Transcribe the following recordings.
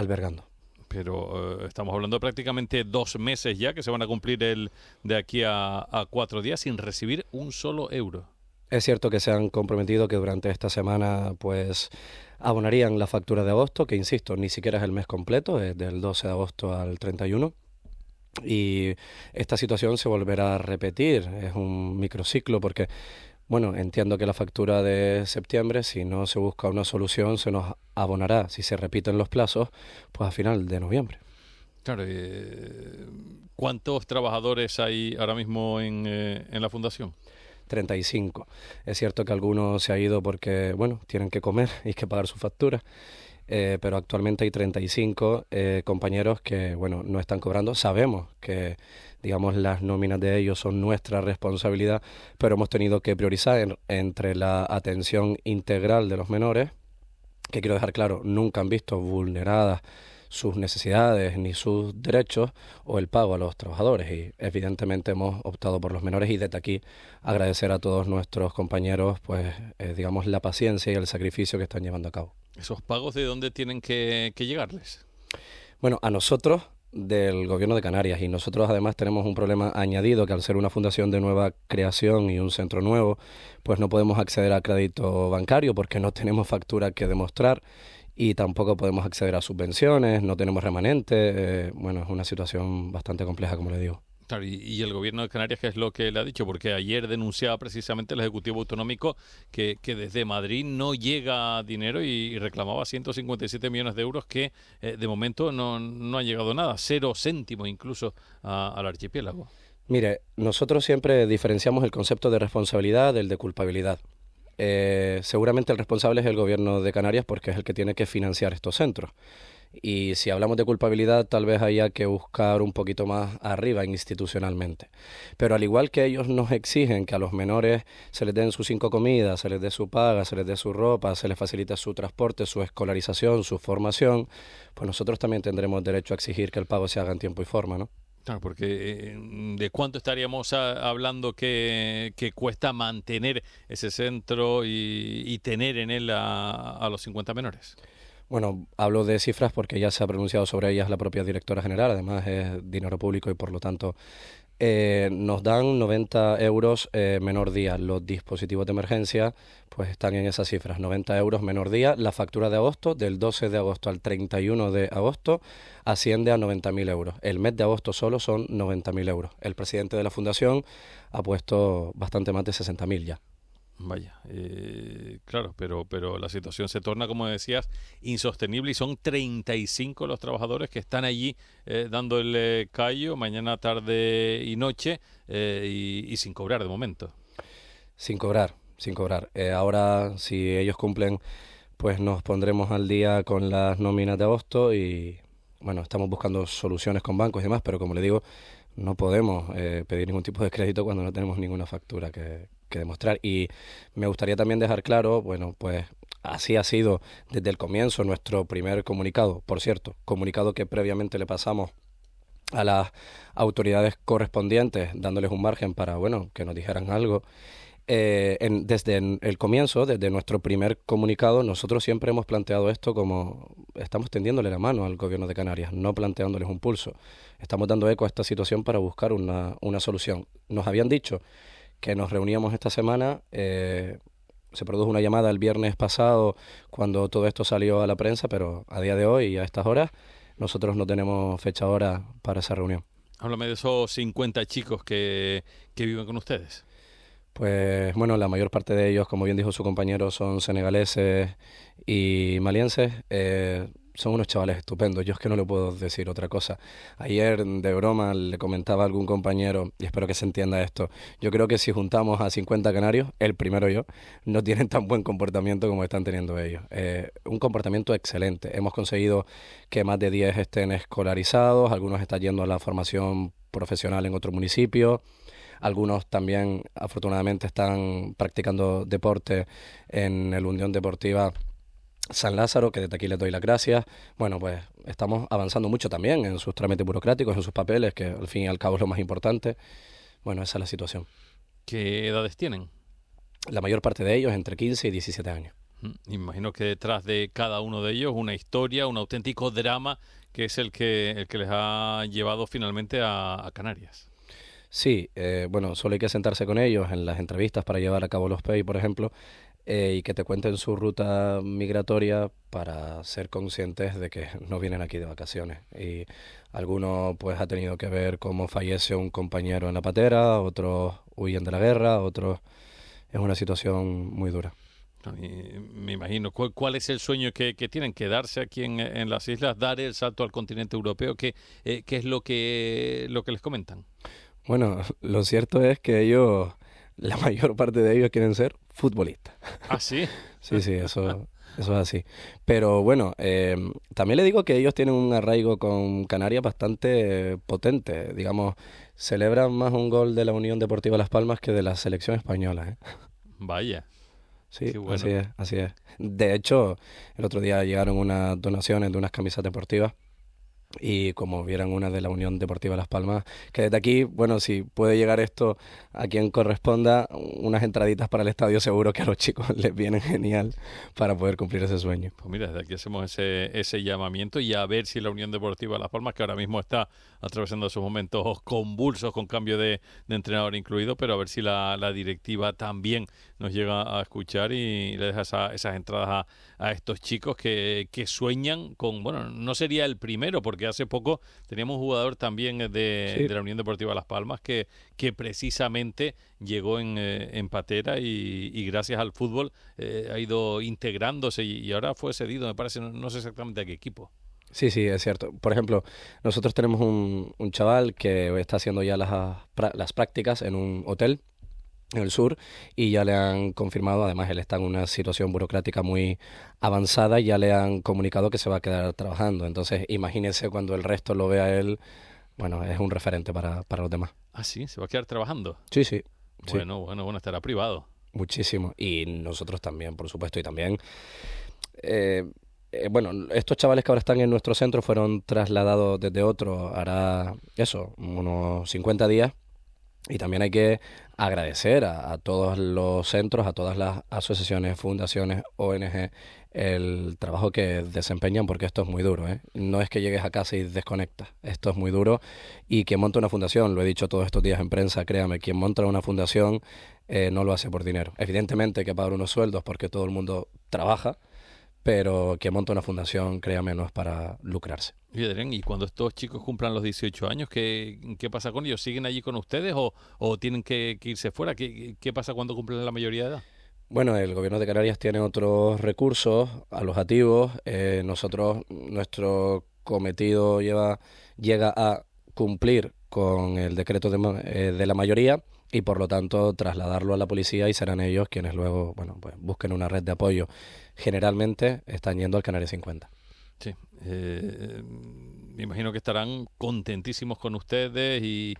albergando. Pero eh, estamos hablando de prácticamente dos meses ya que se van a cumplir el, de aquí a, cuatro días sin recibir un solo euro. Es cierto que se han comprometido que durante esta semana pues abonarían la factura de agosto, que insisto, ni siquiera es el mes completo, es del 12 de agosto al 31. Y esta situación se volverá a repetir, es un microciclo porque bueno, entiendo que la factura de septiembre, si no se busca una solución, se nos abonará, si se repiten los plazos, pues a final de noviembre. Claro, ¿cuántos trabajadores hay ahora mismo en, eh, en la fundación? 35. Es cierto que algunos se ha ido porque, bueno, tienen que comer y que pagar su factura. Eh, pero actualmente hay 35 eh, compañeros que, bueno, no están cobrando. Sabemos que, digamos, las nóminas de ellos son nuestra responsabilidad, pero hemos tenido que priorizar entre la atención integral de los menores, que quiero dejar claro, nunca han visto vulneradas sus necesidades ni sus derechos o el pago a los trabajadores. Y evidentemente hemos optado por los menores y desde aquí agradecer a todos nuestros compañeros, pues eh, digamos, la paciencia y el sacrificio que están llevando a cabo. ¿Esos pagos de dónde tienen que, llegarles? Bueno, a nosotros del gobierno de Canarias y nosotros además tenemos un problema añadido que al ser una fundación de nueva creación y un centro nuevo, pues no podemos acceder a crédito bancario porque no tenemos factura que demostrar y tampoco podemos acceder a subvenciones, no tenemos remanente, eh, bueno, es una situación bastante compleja como le digo y, el gobierno de Canarias, ¿qué es lo que le ha dicho? Porque ayer denunciaba precisamente el Ejecutivo Autonómico que, que desde Madrid no llega dinero y, reclamaba 157 millones de euros que eh, de momento no, no ha llegado nada, cero céntimos incluso al archipiélago. Mire, nosotros siempre diferenciamos el concepto de responsabilidad del de culpabilidad. Eh, seguramente el responsable es el gobierno de Canarias porque es el que tiene que financiar estos centros. Y si hablamos de culpabilidad, tal vez haya que buscar un poquito más arriba institucionalmente. Pero al igual que ellos nos exigen que a los menores se les den sus cinco comidas, se les dé su paga, se les dé su ropa, se les facilite su transporte, su escolarización, su formación, pues nosotros también tendremos derecho a exigir que el pago se haga en tiempo y forma, ¿no? porque eh, de cuánto estaríamos hablando que, que, cuesta mantener ese centro y, tener en él a, a los 50 menores. Bueno, hablo de cifras porque ya se ha pronunciado sobre ellas la propia directora general, además es dinero público y por lo tanto eh, nos dan 90 euros eh, menor día. Los dispositivos de emergencia pues están en esas cifras, 90 euros menor día. La factura de agosto, del 12 de agosto al 31 de agosto, asciende a 90.000 euros. El mes de agosto solo son 90.000 euros. El presidente de la fundación ha puesto bastante más de 60.000 ya. Vaya, eh, claro, pero, pero la situación se torna, como decías, insostenible y son 35 los trabajadores que están allí eh, dándole el callo mañana, tarde y noche eh, y, sin cobrar de momento. Sin cobrar, sin cobrar. ahora, si ellos cumplen, pues nos pondremos al día con las nóminas de agosto y, bueno, estamos buscando soluciones con bancos y demás, pero como le digo, no podemos pedir ningún tipo de crédito cuando no tenemos ninguna factura que, que demostrar. Y me gustaría también dejar claro, bueno, pues así ha sido desde el comienzo nuestro primer comunicado, por cierto, comunicado que previamente le pasamos a las autoridades correspondientes, dándoles un margen para, bueno, que nos dijeran algo. Eh, desde el comienzo, desde nuestro primer comunicado, nosotros siempre hemos planteado esto como estamos tendiéndole la mano al gobierno de Canarias, no planteándoles un pulso. Estamos dando eco a esta situación para buscar una, una solución. Nos habían dicho que nos reuníamos esta semana. Eh, se produjo una llamada el viernes pasado cuando todo esto salió a la prensa, pero a día de hoy, y a estas horas, nosotros no tenemos fecha hora para esa reunión. Háblame de esos 50 chicos que, viven con ustedes. Pues bueno, la mayor parte de ellos, como bien dijo su compañero, son senegaleses y malienses. Eh, son unos chavales estupendos, yo es que no le puedo decir otra cosa. Ayer, de broma, le comentaba a algún compañero, y espero que se entienda esto, yo creo que si juntamos a 50 canarios, el primero yo, no tienen tan buen comportamiento como están teniendo ellos. Eh, un comportamiento excelente. Hemos conseguido que más de 10 estén escolarizados, algunos están yendo a la formación profesional en otro municipio, algunos también afortunadamente están practicando deporte en el Unión Deportiva San Lázaro, que desde aquí les doy las gracias. Bueno, pues estamos avanzando mucho también en sus trámites burocráticos, en sus papeles, que al fin y al cabo es lo más importante. Bueno, esa es la situación. ¿Qué edades tienen? La mayor parte de ellos entre 15 y 17 años. Mm, imagino que detrás de cada uno de ellos una historia, un auténtico drama que es el que, el que les ha llevado finalmente a, Canarias. Sí, eh, bueno, solo hay que sentarse con ellos en las entrevistas para llevar a cabo los PEI, por ejemplo. Eh, y que te cuenten su ruta migratoria para ser conscientes de que no vienen aquí de vacaciones. Y algunos pues ha tenido que ver cómo fallece un compañero en la patera, otros huyen de la guerra, otros es una situación muy dura. Me imagino, ¿cuál, es el sueño que, que, tienen? ¿Quedarse aquí en, en, las islas? ¿Dar el salto al continente europeo? ¿Qué, eh, qué es lo que, lo que les comentan? Bueno, lo cierto es que ellos, la mayor parte de ellos quieren ser futbolista. Ah, sí. sí, sí, eso, eso es así. Pero bueno, em, también le digo que ellos tienen un arraigo con Canarias bastante potente. Digamos, celebran más un gol de la Unión Deportiva Las Palmas que de la selección española. ¿eh? Vaya. Sí, así es, así es. De hecho, el otro día llegaron unas donaciones de unas camisas deportivas y como vieran una de la Unión Deportiva Las Palmas, que desde aquí, bueno, si puede llegar esto a quien corresponda, unas entraditas para el estadio seguro que a los chicos les vienen genial para poder cumplir ese sueño. Pues mira, desde aquí hacemos ese, ese llamamiento y a ver si la Unión Deportiva Las Palmas, que ahora mismo está atravesando sus momentos convulsos con cambio de, entrenador incluido, pero a ver si la directiva también nos llega a escuchar y le deja esas entradas a, estos chicos que, sueñan con, bueno, no sería el primero, porque hace poco teníamos un jugador también eh, de, la Unión Deportiva Las Palmas que, que precisamente llegó en, eh, patera y, gracias al fútbol eh, ha ido integrándose y, ahora fue cedido, me parece, no, no sé exactamente a qué equipo. Sí, sí, es cierto. Por ejemplo, nosotros tenemos un, un chaval que está haciendo ya las, las prácticas en un hotel en el sur y ya le han confirmado, además él está en una situación burocrática muy avanzada ya le han comunicado que se va a quedar trabajando. Entonces imagínense cuando el resto lo vea él, bueno, es un referente para, para los demás. Ah, sí, se va a quedar trabajando. Sí, sí. Bueno, bueno, bueno, estará privado. Muchísimo. Y nosotros también, por supuesto, y también... Eh, eh, bueno, estos chavales que ahora están en nuestro centro fueron trasladados desde otro, hará eso, unos 50 días, y también hay que agradecer a, todos los centros, a todas las asociaciones, fundaciones, ONG, el trabajo que desempeñan, porque esto es muy duro. ¿eh? No es que llegues a casa y desconectas, esto es muy duro. Y quien monta una fundación, lo he dicho todos estos días en prensa, créame, quien monta una fundación eh, no lo hace por dinero. Evidentemente hay que pagar unos sueldos porque todo el mundo trabaja, pero que monta una fundación, créame, no es para lucrarse. Y ¿y cuando estos chicos cumplan los 18 años, qué, qué pasa con ellos? ¿Siguen allí con ustedes o, o tienen que, irse fuera? ¿Qué, pasa cuando cumplen la mayoría de edad? Bueno, el gobierno de Canarias tiene otros recursos alojativos. Eh, nosotros, nuestro cometido lleva, llega a cumplir con el decreto de, eh, de la mayoría y por lo tanto trasladarlo a la policía y serán ellos quienes luego, bueno, pues busquen una red de apoyo. Generalmente están yendo al Canario 50. Sí, eh, me imagino que estarán contentísimos con ustedes y,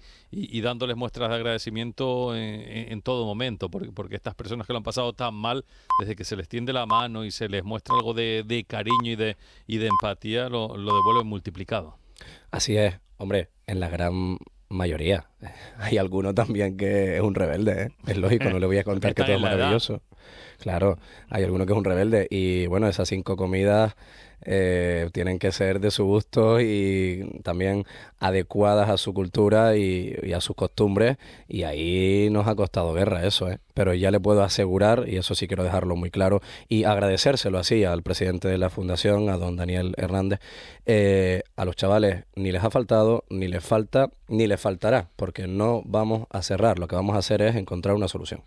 dándoles muestras de agradecimiento en, en, todo momento, porque, porque estas personas que lo han pasado tan mal, desde que se les tiende la mano y se les muestra algo de, cariño y de, empatía, lo, lo devuelven multiplicado. Así es, hombre, en la gran Mayoría. Hay alguno también que es un rebelde, ¿eh? Es lógico, no le voy a contar que todo es maravilloso. Claro, hay alguno que es un rebelde. Y bueno, esas cinco comidas eh, tienen que ser de su gusto y también adecuadas a su cultura y, a sus costumbres. Y ahí nos ha costado guerra eso, ¿eh? Pero ya le puedo asegurar, y eso sí quiero dejarlo muy claro, y agradecérselo así al presidente de la fundación, a don Daniel Hernández, eh, a los chavales ni les ha faltado, ni les falta, ni les faltará, porque no vamos a cerrar, lo que vamos a hacer es encontrar una solución.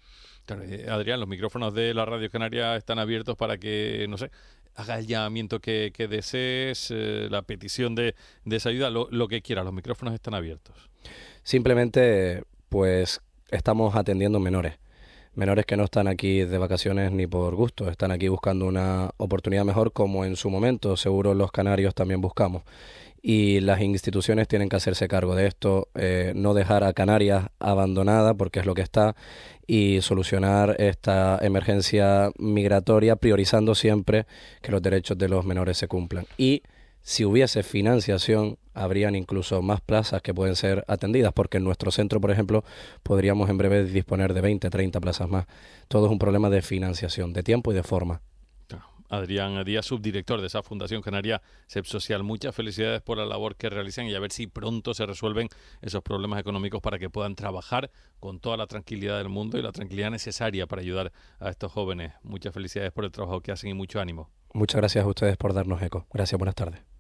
Adrián, los micrófonos de la Radio Canaria están abiertos para que, no sé, haga el llamamiento que, desees, eh, la petición de, de esa ayuda, lo, lo, que quiera. Los micrófonos están abiertos. Simplemente, pues estamos atendiendo menores menores que no están aquí de vacaciones ni por gusto, están aquí buscando una oportunidad mejor como en su momento, seguro los canarios también buscamos. Y las instituciones tienen que hacerse cargo de esto, eh, no dejar a Canarias abandonada porque es lo que está y solucionar esta emergencia migratoria priorizando siempre que los derechos de los menores se cumplan. Y si hubiese financiación, habrían incluso más plazas que pueden ser atendidas, porque en nuestro centro, por ejemplo, podríamos en breve disponer de 20, 30 plazas más. Todo es un problema de financiación, de tiempo y de forma. Ah, Adrián Díaz, subdirector de esa Fundación Canaria CEP Social. Muchas felicidades por la labor que realizan y a ver si pronto se resuelven esos problemas económicos para que puedan trabajar con toda la tranquilidad del mundo y la tranquilidad necesaria para ayudar a estos jóvenes. Muchas felicidades por el trabajo que hacen y mucho ánimo. Muchas gracias a ustedes por darnos eco. Gracias, buenas tardes.